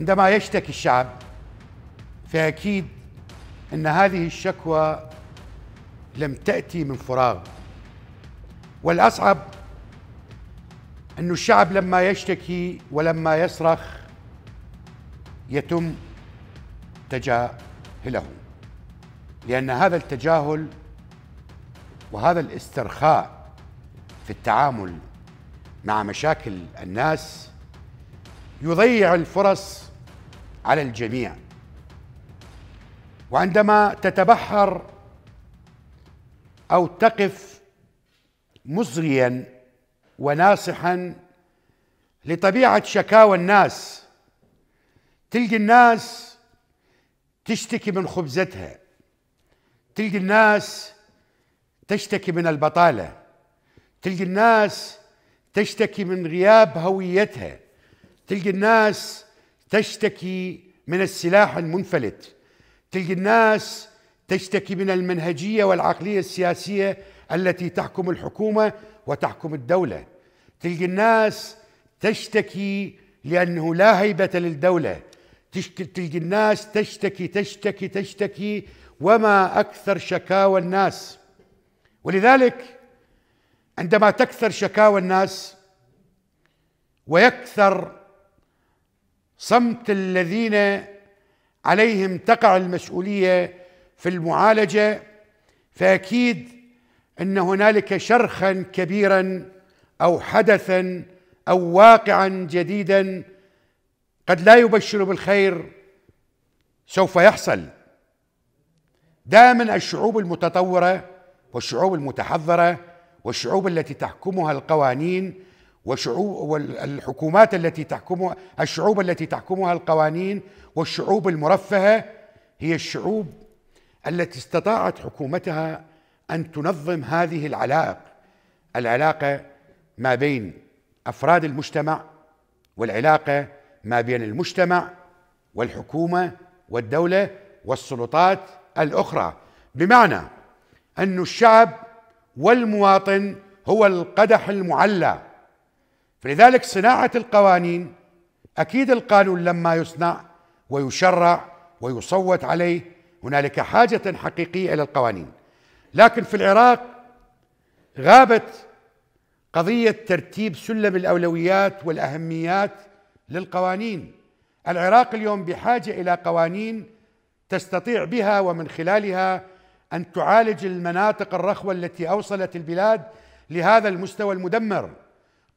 عندما يشتكي الشعب فأكيد أن هذه الشكوى لم تأتي من فراغ والأصعب أن الشعب لما يشتكي ولما يصرخ يتم تجاهله لأن هذا التجاهل وهذا الاسترخاء في التعامل مع مشاكل الناس يضيع الفرص على الجميع وعندما تتبحر او تقف مصغيا وناصحا لطبيعه شكاوى الناس تلقي الناس تشتكي من خبزتها تلقي الناس تشتكي من البطاله تلقي الناس تشتكي من غياب هويتها تلقي الناس تشتكي من السلاح المنفلت تلقي الناس تشتكي من المنهجية والعقلية السياسية التي تحكم الحكومة وتحكم الدولة تلقي الناس تشتكي لأنه لا هيبة للدولة تلقي الناس تشتكي تشتكي تشتكي وما أكثر شكاوى الناس ولذلك عندما تكثر شكاوى الناس ويكثر صمت الذين عليهم تقع المسؤوليه في المعالجه فاكيد ان هنالك شرخا كبيرا او حدثا او واقعا جديدا قد لا يبشر بالخير سوف يحصل دائما الشعوب المتطوره والشعوب المتحضره والشعوب التي تحكمها القوانين وشعوب والحكومات التي تحكمها الشعوب التي تحكمها القوانين والشعوب المرفهه هي الشعوب التي استطاعت حكومتها ان تنظم هذه العلاقه العلاقه ما بين افراد المجتمع والعلاقه ما بين المجتمع والحكومه والدوله والسلطات الاخرى بمعنى ان الشعب والمواطن هو القدح المعلى فلذلك صناعة القوانين أكيد القانون لما يصنع ويشرع ويصوت عليه هنالك حاجة حقيقية إلى القوانين لكن في العراق غابت قضية ترتيب سلم الأولويات والأهميات للقوانين العراق اليوم بحاجة إلى قوانين تستطيع بها ومن خلالها أن تعالج المناطق الرخوة التي أوصلت البلاد لهذا المستوى المدمر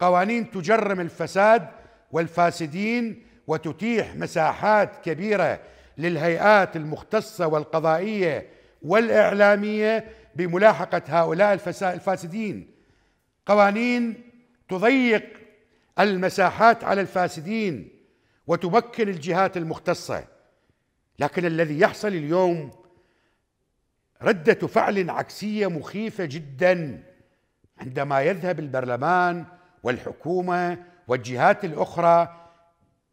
قوانين تجرم الفساد والفاسدين وتتيح مساحات كبيره للهيئات المختصه والقضائيه والاعلاميه بملاحقه هؤلاء الفاسدين قوانين تضيق المساحات على الفاسدين وتمكن الجهات المختصه لكن الذي يحصل اليوم رده فعل عكسيه مخيفه جدا عندما يذهب البرلمان والحكومه والجهات الاخرى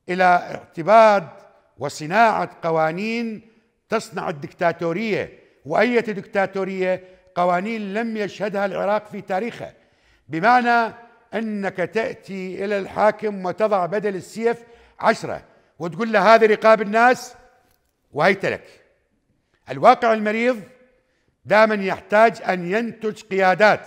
الى اعتباد وصناعه قوانين تصنع الدكتاتوريه واية دكتاتوريه قوانين لم يشهدها العراق في تاريخه بمعنى انك تاتي الى الحاكم وتضع بدل السيف عشره وتقول له هذه رقاب الناس وهيت لك الواقع المريض دائما يحتاج ان ينتج قيادات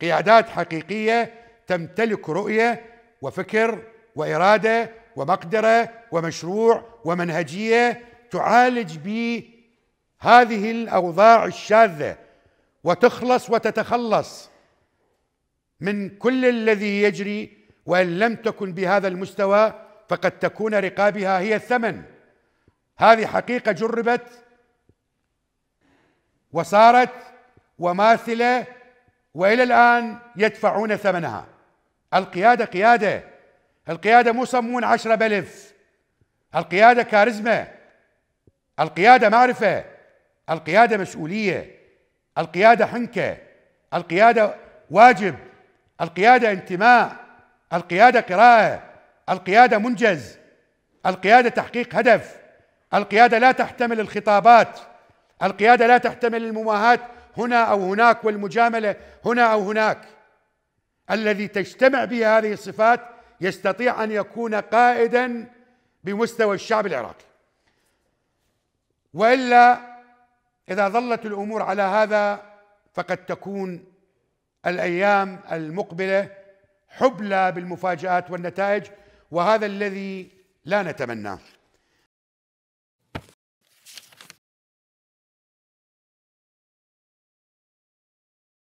قيادات حقيقيه تمتلك رؤيه وفكر واراده ومقدره ومشروع ومنهجيه تعالج به هذه الاوضاع الشاذه وتخلص وتتخلص من كل الذي يجري وان لم تكن بهذا المستوى فقد تكون رقابها هي الثمن هذه حقيقه جربت وصارت وماثله والى الان يدفعون ثمنها القيادة قيادة القيادة مو سمون عشرة بلف القيادة كاريزما القيادة معرفة القيادة مسؤولية القيادة حنكة القيادة واجب القيادة انتماء القيادة قراءة القيادة منجز القيادة تحقيق هدف القيادة لا تحتمل الخطابات القيادة لا تحتمل المماهات هنا أو هناك والمجاملة هنا أو هناك الذي تجتمع به هذه الصفات يستطيع ان يكون قائدا بمستوى الشعب العراقي والا اذا ظلت الامور على هذا فقد تكون الايام المقبله حبلى بالمفاجات والنتائج وهذا الذي لا نتمناه